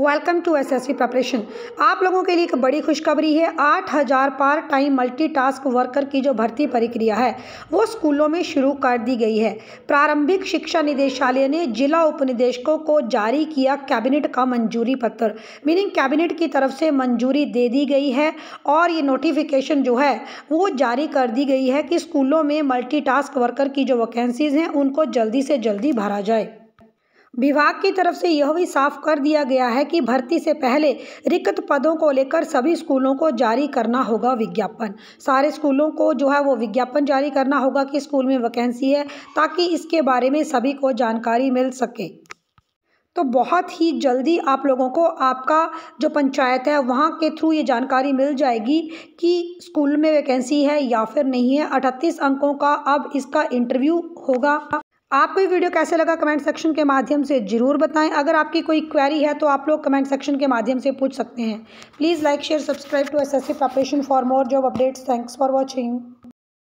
welcome to S SSC preparation आप लोगों के लिए एक बड़ी खुशखबरी है आठ हज़ार पार्ट टाइम मल्टीटास्क वर्कर की जो भर्ती प्रक्रिया है वो स्कूलों में शुरू कर दी गई है प्रारंभिक शिक्षा निदेशालय ने जिला उपनिदेशकों को जारी किया कैबिनेट का मंजूरी पत्र मीनिंग कैबिनेट की तरफ से मंजूरी दे दी गई है और ये नोटिफिकेशन जो है वो जारी कर दी गई है कि स्कूलों में मल्टी वर्कर की जो वैकेंसीज़ हैं उनको जल्दी से जल्दी भरा जाए विभाग की तरफ से यह भी साफ कर दिया गया है कि भर्ती से पहले रिक्त पदों को लेकर सभी स्कूलों को जारी करना होगा विज्ञापन सारे स्कूलों को जो है वो विज्ञापन जारी करना होगा कि स्कूल में वैकेंसी है ताकि इसके बारे में सभी को जानकारी मिल सके तो बहुत ही जल्दी आप लोगों को आपका जो पंचायत है वहाँ के थ्रू ये जानकारी मिल जाएगी कि स्कूल में वैकेंसी है या फिर नहीं है अठतीस अंकों का अब इसका इंटरव्यू होगा आपको ये वीडियो कैसे लगा कमेंट सेक्शन के माध्यम से ज़रूर बताएं अगर आपकी कोई क्वेरी है तो आप लोग कमेंट सेक्शन के माध्यम से पूछ सकते हैं please like share subscribe to S S C for more job updates thanks for watching